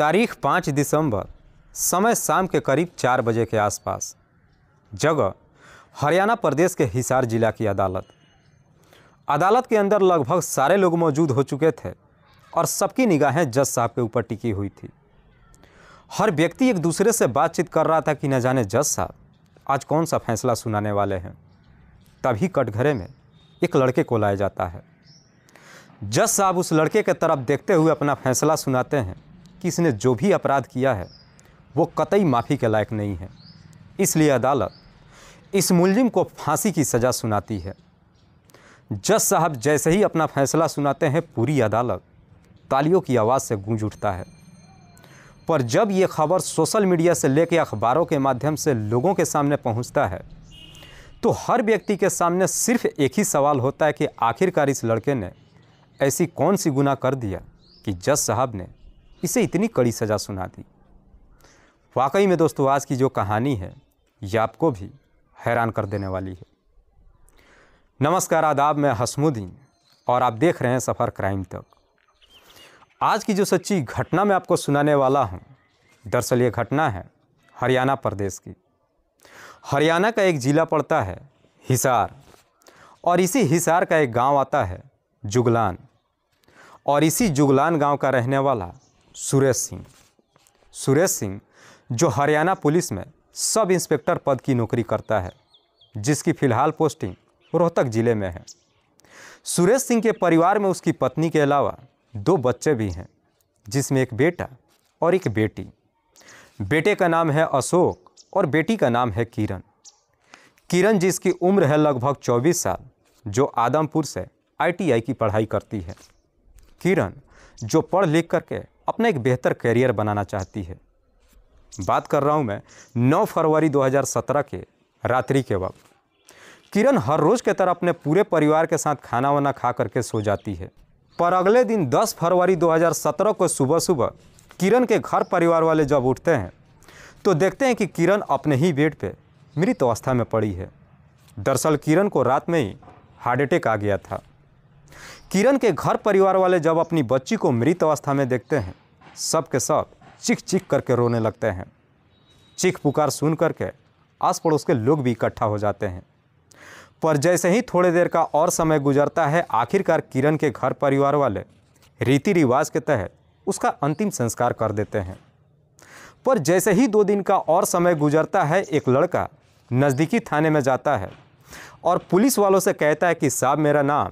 तारीख पाँच दिसंबर समय शाम के करीब चार बजे के आसपास जगह हरियाणा प्रदेश के हिसार जिला की अदालत अदालत के अंदर लगभग सारे लोग मौजूद हो चुके थे और सबकी निगाहें जज साहब के ऊपर टिकी हुई थी हर व्यक्ति एक दूसरे से बातचीत कर रहा था कि न जाने जज साहब आज कौन सा फैसला सुनाने वाले हैं तभी कटघरे में एक लड़के को लाया जाता है जज साहब उस लड़के के तरफ देखते हुए अपना फैसला सुनाते हैं कि इसने जो भी अपराध किया है वो कतई माफ़ी के लायक नहीं है इसलिए अदालत इस मुलजिम को फांसी की सज़ा सुनाती है जज साहब जैसे ही अपना फैसला सुनाते हैं पूरी अदालत तालियों की आवाज़ से गूंज उठता है पर जब ये खबर सोशल मीडिया से लेकर अखबारों के माध्यम से लोगों के सामने पहुंचता है तो हर व्यक्ति के सामने सिर्फ एक ही सवाल होता है कि आखिरकार इस लड़के ने ऐसी कौन सी गुनाह कर दिया कि जज साहब ने इसे इतनी कड़ी सज़ा सुना दी वाकई में दोस्तों आज की जो कहानी है ये आपको भी हैरान कर देने वाली है नमस्कार आदाब मैं हसमुद्दीन और आप देख रहे हैं सफ़र क्राइम तक आज की जो सच्ची घटना मैं आपको सुनाने वाला हूँ दरअसल ये घटना है हरियाणा प्रदेश की हरियाणा का एक ज़िला पड़ता है हिसार और इसी हिसार का एक गांव आता है जुगलान और इसी जुगलान गांव का रहने वाला सुरेश सिंह सुरेश सिंह जो हरियाणा पुलिस में सब इंस्पेक्टर पद की नौकरी करता है जिसकी फ़िलहाल पोस्टिंग रोहतक ज़िले में है सुरेश सिंह के परिवार में उसकी पत्नी के अलावा दो बच्चे भी हैं जिसमें एक बेटा और एक बेटी बेटे का नाम है अशोक और बेटी का नाम है किरण किरण जिसकी उम्र है लगभग 24 साल जो आदमपुर से आईटीआई आई की पढ़ाई करती है किरण जो पढ़ लिख करके अपना एक बेहतर करियर बनाना चाहती है बात कर रहा हूँ मैं 9 फरवरी 2017 के रात्रि के वक्त किरण हर रोज़ की तरह अपने पूरे परिवार के साथ खाना वाना खा करके सो जाती है पर अगले दिन 10 फरवरी 2017 को सुबह सुबह किरण के घर परिवार वाले जब उठते हैं तो देखते हैं कि किरण अपने ही बेड पे मृत अवस्था में पड़ी है दरअसल किरण को रात में ही हार्ट अटैक आ गया था किरण के घर परिवार वाले जब अपनी बच्ची को मृत अवस्था में देखते हैं सब के सब चिख चिख करके रोने लगते हैं चिख पुकार सुन करके आस पड़ोस के लोग भी इकट्ठा हो जाते हैं पर जैसे ही थोड़ी देर का और समय गुजरता है आखिरकार किरण के घर परिवार वाले रीति रिवाज के तहत उसका अंतिम संस्कार कर देते हैं पर जैसे ही दो दिन का और समय गुजरता है एक लड़का नज़दीकी थाने में जाता है और पुलिस वालों से कहता है कि साहब मेरा नाम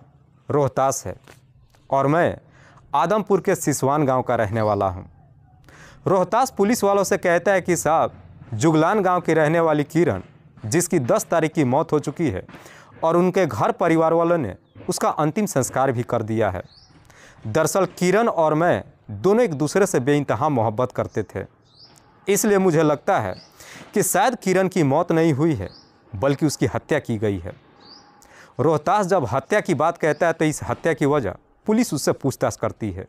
रोहतास है और मैं आदमपुर के सिसवान गांव का रहने वाला हूं। रोहतास पुलिस वालों से कहता है कि साहब जुगलान गांव की रहने वाली किरण जिसकी 10 तारीख की मौत हो चुकी है और उनके घर परिवार वालों ने उसका अंतिम संस्कार भी कर दिया है दरअसल किरण और मैं दोनों एक दूसरे से बेानतहा मोहब्बत करते थे इसलिए मुझे लगता है कि शायद किरण की मौत नहीं हुई है बल्कि उसकी हत्या की गई है रोहतास जब हत्या की बात कहता है तो इस हत्या की वजह पुलिस उससे पूछताछ करती है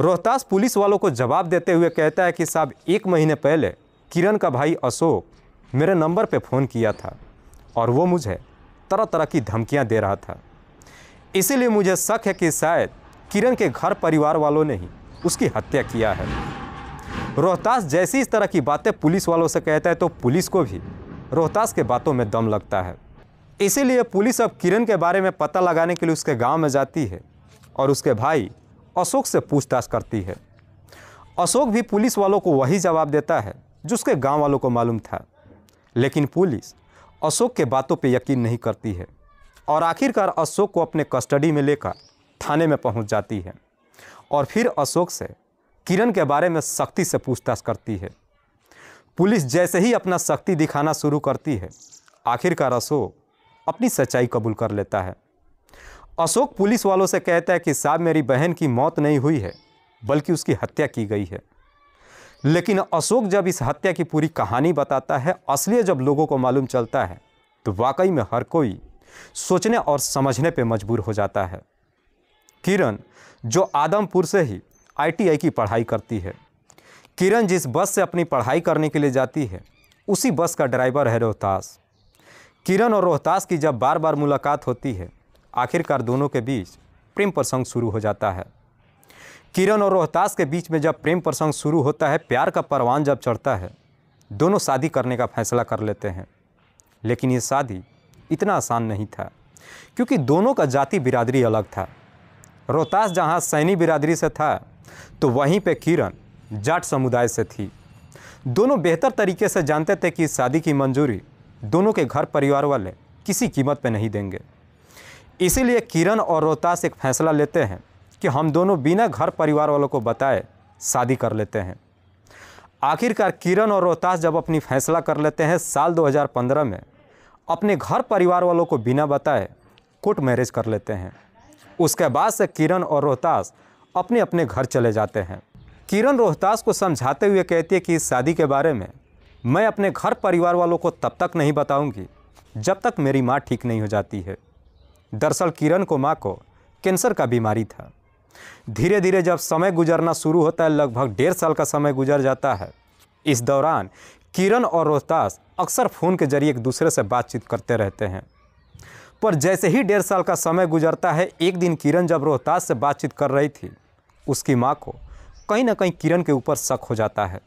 रोहतास पुलिस वालों को जवाब देते हुए कहता है कि साहब एक महीने पहले किरण का भाई अशोक मेरे नंबर पर फ़ोन किया था और वो मुझे तरह तरह की धमकियाँ दे रहा था इसीलिए मुझे शक है कि शायद किरण के घर परिवार वालों ने ही उसकी हत्या किया है रोहतास जैसी इस तरह की बातें पुलिस वालों से कहता है तो पुलिस को भी रोहतास के बातों में दम लगता है इसीलिए पुलिस अब किरण के बारे में पता लगाने के लिए उसके गांव में जाती है और उसके भाई अशोक से पूछताछ करती है अशोक भी पुलिस वालों को वही जवाब देता है जो उसके गांव वालों को मालूम था लेकिन पुलिस अशोक के बातों पर यकीन नहीं करती है और आखिरकार अशोक को अपने कस्टडी में लेकर थाने में पहुंच जाती है और फिर अशोक से किरण के बारे में सख्ती से पूछताछ करती है पुलिस जैसे ही अपना सख्ती दिखाना शुरू करती है आखिरकार अशोक अपनी सच्चाई कबूल कर लेता है अशोक पुलिस वालों से कहता है कि साहब मेरी बहन की मौत नहीं हुई है बल्कि उसकी हत्या की गई है लेकिन अशोक जब इस हत्या की पूरी कहानी बताता है असली जब लोगों को मालूम चलता है तो वाकई में हर कोई सोचने और समझने पर मजबूर हो जाता है किरण जो आदमपुर से ही आईटीआई की पढ़ाई करती है किरण जिस बस से अपनी पढ़ाई करने के लिए जाती है उसी बस का ड्राइवर है रोहतास किरण और रोहतास की जब बार बार मुलाकात होती है आखिरकार दोनों के बीच प्रेम प्रसंग शुरू हो जाता है किरण और रोहतास के बीच में जब प्रेम प्रसंग शुरू होता है प्यार का परवान जब चढ़ता है दोनों शादी करने का फैसला कर लेते हैं लेकिन ये शादी इतना आसान नहीं था क्योंकि दोनों का जाति बिरादरी अलग था रोहतास जहाँ सैनी बिरादरी से था तो वहीं पे किरण जाट समुदाय से थी दोनों बेहतर तरीके से जानते थे कि शादी की मंजूरी दोनों के घर परिवार वाले किसी कीमत पर नहीं देंगे इसीलिए किरण और रोहतास एक फैसला लेते हैं कि हम दोनों बिना घर परिवार वालों को बताए शादी कर लेते हैं आखिरकार किरण और रोहतास जब अपनी फैसला कर लेते हैं साल 2015 में अपने घर परिवार वालों को बिना बताए कोर्ट मैरिज कर लेते हैं उसके बाद से किरण और रोहतास अपने अपने घर चले जाते हैं किरण रोहतास को समझाते हुए कहती है कि इस शादी के बारे में मैं अपने घर परिवार वालों को तब तक नहीं बताऊंगी जब तक मेरी माँ ठीक नहीं हो जाती है दरअसल किरण को माँ को कैंसर का बीमारी था धीरे धीरे जब समय गुजरना शुरू होता है लगभग डेढ़ साल का समय गुजर जाता है इस दौरान किरण और रोहतास अक्सर फ़ोन के जरिए एक दूसरे से बातचीत करते रहते हैं पर जैसे ही डेढ़ साल का समय गुजरता है एक दिन किरण जब रोहतास से बातचीत कर रही थी उसकी माँ को कहीं ना कहीं किरण के ऊपर शक हो जाता है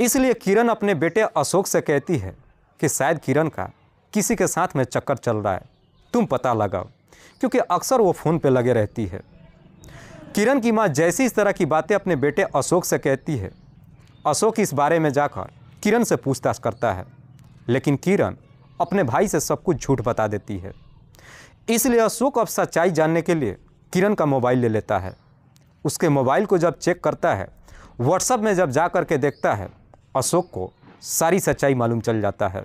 इसलिए किरण अपने बेटे अशोक से कहती है कि शायद किरण का किसी के साथ में चक्कर चल रहा है तुम पता लगाओ क्योंकि अक्सर वो फ़ोन पे लगे रहती है किरण की माँ जैसी इस तरह की बातें अपने बेटे अशोक से कहती है अशोक इस बारे में जाकर किरण से पूछताछ करता है लेकिन किरण अपने भाई से सब कुछ झूठ बता देती है इसलिए अशोक अब सच्चाई जानने के लिए किरण का मोबाइल ले लेता है उसके मोबाइल को जब चेक करता है व्हाट्सअप में जब जा कर के देखता है अशोक को सारी सच्चाई मालूम चल जाता है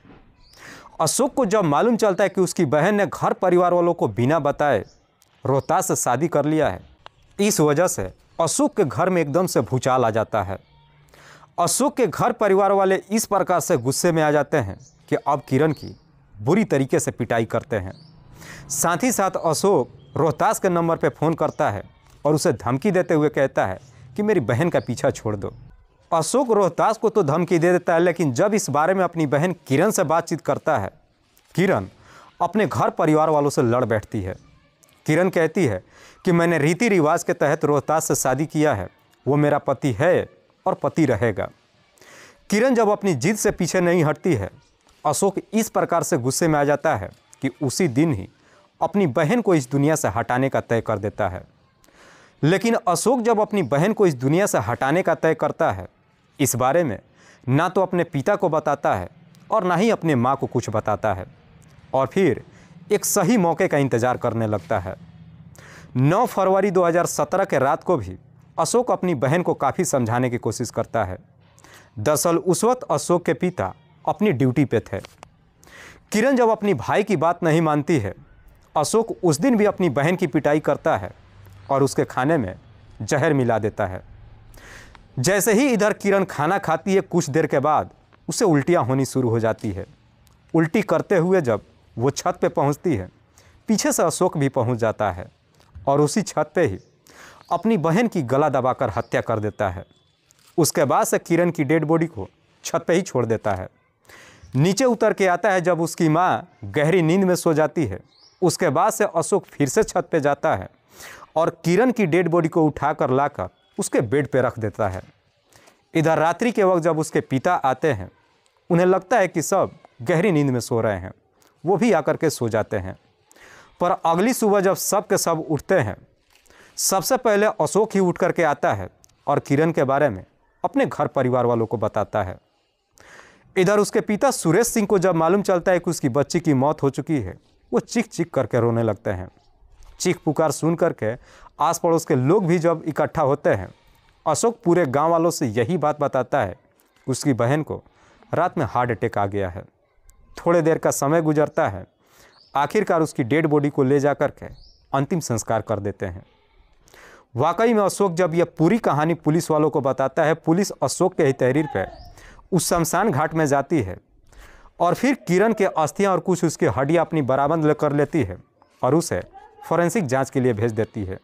अशोक को जब मालूम चलता है कि उसकी बहन ने घर परिवार वालों को बिना बताए रोहतास से शादी कर लिया है इस वजह से अशोक के घर में एकदम से भूचाल आ जाता है अशोक के घर परिवार वाले इस प्रकार से गुस्से में आ जाते हैं कि अब किरण की बुरी तरीके से पिटाई करते हैं साथ ही साथ अशोक रोहतास के नंबर पर फ़ोन करता है और उसे धमकी देते हुए कहता है कि मेरी बहन का पीछा छोड़ दो अशोक रोहतास को तो धमकी दे देता है लेकिन जब इस बारे में अपनी बहन किरण से बातचीत करता है किरण अपने घर परिवार वालों से लड़ बैठती है किरण कहती है कि मैंने रीति रिवाज के तहत रोहतास से शादी किया है वो मेरा पति है और पति रहेगा किरण जब अपनी जिद से पीछे नहीं हटती है अशोक इस प्रकार से गुस्से में आ जाता है कि उसी दिन ही अपनी बहन को इस दुनिया से हटाने का तय कर देता है लेकिन अशोक जब अपनी बहन को इस दुनिया से हटाने का तय करता है इस बारे में ना तो अपने पिता को बताता है और ना ही अपने माँ को कुछ बताता है और फिर एक सही मौके का इंतज़ार करने लगता है 9 फरवरी 2017 के रात को भी अशोक अपनी बहन को काफ़ी समझाने की कोशिश करता है दरअसल उस वक्त अशोक के पिता अपनी ड्यूटी पे थे किरण जब अपनी भाई की बात नहीं मानती है अशोक उस दिन भी अपनी बहन की पिटाई करता है और उसके खाने में जहर मिला देता है जैसे ही इधर किरण खाना खाती है कुछ देर के बाद उसे उल्टियाँ होनी शुरू हो जाती है उल्टी करते हुए जब वो छत पे पहुंचती है पीछे से अशोक भी पहुंच जाता है और उसी छत पे ही अपनी बहन की गला दबाकर हत्या कर देता है उसके बाद से किरण की डेड बॉडी को छत पे ही छोड़ देता है नीचे उतर के आता है जब उसकी माँ गहरी नींद में सो जाती है उसके बाद से अशोक फिर से छत पे जाता है और किरण की डेड बॉडी को उठाकर लाकर उसके बेड पर रख देता है इधर रात्रि के वक्त जब उसके पिता आते हैं उन्हें लगता है कि सब गहरी नींद में सो रहे हैं वो भी आकर के सो जाते हैं पर अगली सुबह जब सब के सब उठते हैं सबसे पहले अशोक ही उठ करके आता है और किरण के बारे में अपने घर परिवार वालों को बताता है इधर उसके पिता सुरेश सिंह को जब मालूम चलता है कि उसकी बच्ची की मौत हो चुकी है वो चीख चीख करके रोने लगते हैं चीख पुकार सुन करके आस पड़ोस के लोग भी जब इकट्ठा होते हैं अशोक पूरे गांव वालों से यही बात बताता है उसकी बहन को रात में हार्ट अटैक आ गया है थोड़े देर का समय गुजरता है आखिरकार उसकी डेड बॉडी को ले जा कर के अंतिम संस्कार कर देते हैं वाकई में अशोक जब यह पूरी कहानी पुलिस वालों को बताता है पुलिस अशोक के ही तहरीर पर उस शमशान घाट में जाती है और फिर किरण के अस्थियाँ और कुछ उसकी हड्डियाँ अपनी बरामद कर लेती है और उसे फॉरेंसिक जांच के लिए भेज देती है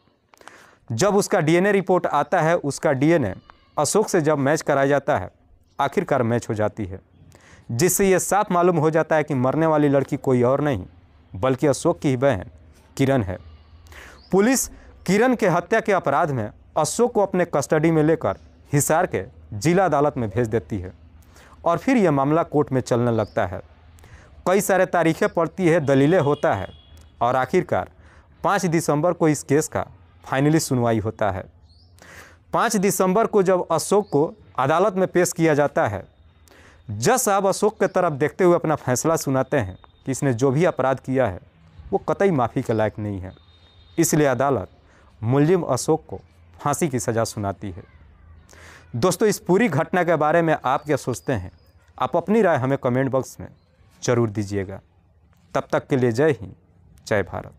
जब उसका डीएनए रिपोर्ट आता है उसका डीएनए अशोक से जब मैच कराया जाता है आखिरकार मैच हो जाती है जिससे यह साफ मालूम हो जाता है कि मरने वाली लड़की कोई और नहीं बल्कि अशोक की ही बहन किरण है पुलिस किरण के हत्या के अपराध में अशोक को अपने कस्टडी में लेकर हिसार के जिला अदालत में भेज देती है और फिर यह मामला कोर्ट में चलने लगता है कई सारे तारीखें पड़ती है दलीलें होता है और आखिरकार पाँच दिसंबर को इस केस का फाइनली सुनवाई होता है पाँच दिसंबर को जब अशोक को अदालत में पेश किया जाता है जज साहब अशोक के तरफ देखते हुए अपना फैसला सुनाते हैं कि इसने जो भी अपराध किया है वो कतई माफ़ी के लायक नहीं है इसलिए अदालत मुलजिम अशोक को फांसी की सज़ा सुनाती है दोस्तों इस पूरी घटना के बारे में आप क्या सोचते हैं आप अपनी राय हमें कमेंट बॉक्स में ज़रूर दीजिएगा तब तक के लिए जय हिंद जय भारत